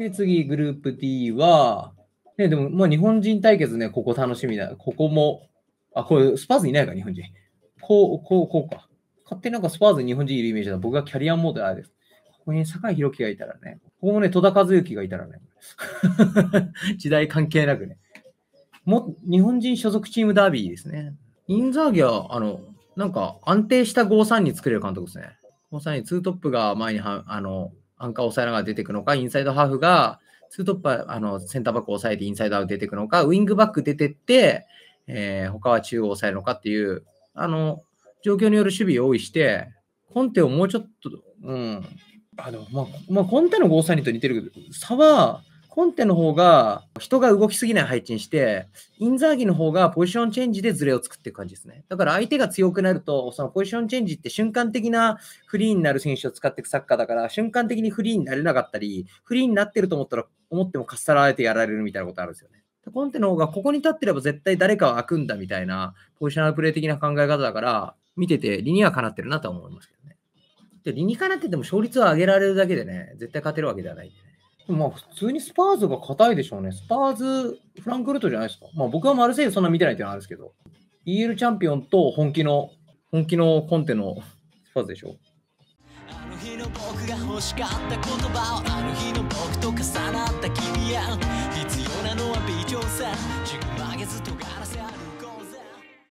で、次、グループ D は、ね、でも、まあ、日本人対決ね、ここ楽しみだ。ここも、あ、これ、スパーズいないか、日本人。こう、こう、こうか。勝手になんかスパーズ日本人いるイメージだ。僕がキャリアモードあるです。ここに酒井宏樹がいたらね、ここもね、戸田和幸がいたらね、時代関係なくね。も、日本人所属チームダービーですね。インザーギは、あの、なんか安定した5-3に作れる監督ですね。5-3に2トップが前には、あの、アンカー抑えながら出てくのか、インサイドハーフが、ツートップはあのセンターバックを抑えてインサイドアウト出てくのか、ウイングバック出てって、えー、他は中央を抑えるのかっていう、あの、状況による守備用意して、コンテをもうちょっと、うん、あの、まあ、まあ、コンテのゴーサインと似てるけど、差は、コンテの方が人が動きすぎない配置にして、インザーギの方がポジションチェンジでズレを作っていく感じですね。だから相手が強くなると、そのポジションチェンジって瞬間的なフリーになる選手を使っていくサッカーだから、瞬間的にフリーになれなかったり、フリーになってると思ったら、思ってもかっさられてやられるみたいなことあるんですよね。コンテの方がここに立ってれば絶対誰かは開くんだみたいなポジショナルプレー的な考え方だから、見てて理にはかなってるなとは思いますけどね。で理にかなってても勝率を上げられるだけでね、絶対勝てるわけではないんでね。まあ、普通にスパーズが硬いでしょうね。スパーズ、フランクフルトじゃないですか。まあ、僕はマルセイユそんな見てないっていうのはあるんですけど、EL チャンピオンと本気の、本気のコンテのスパーズでしょ。あの日の僕が欲しかった言葉をあの日の僕と重なった君必要なのは微調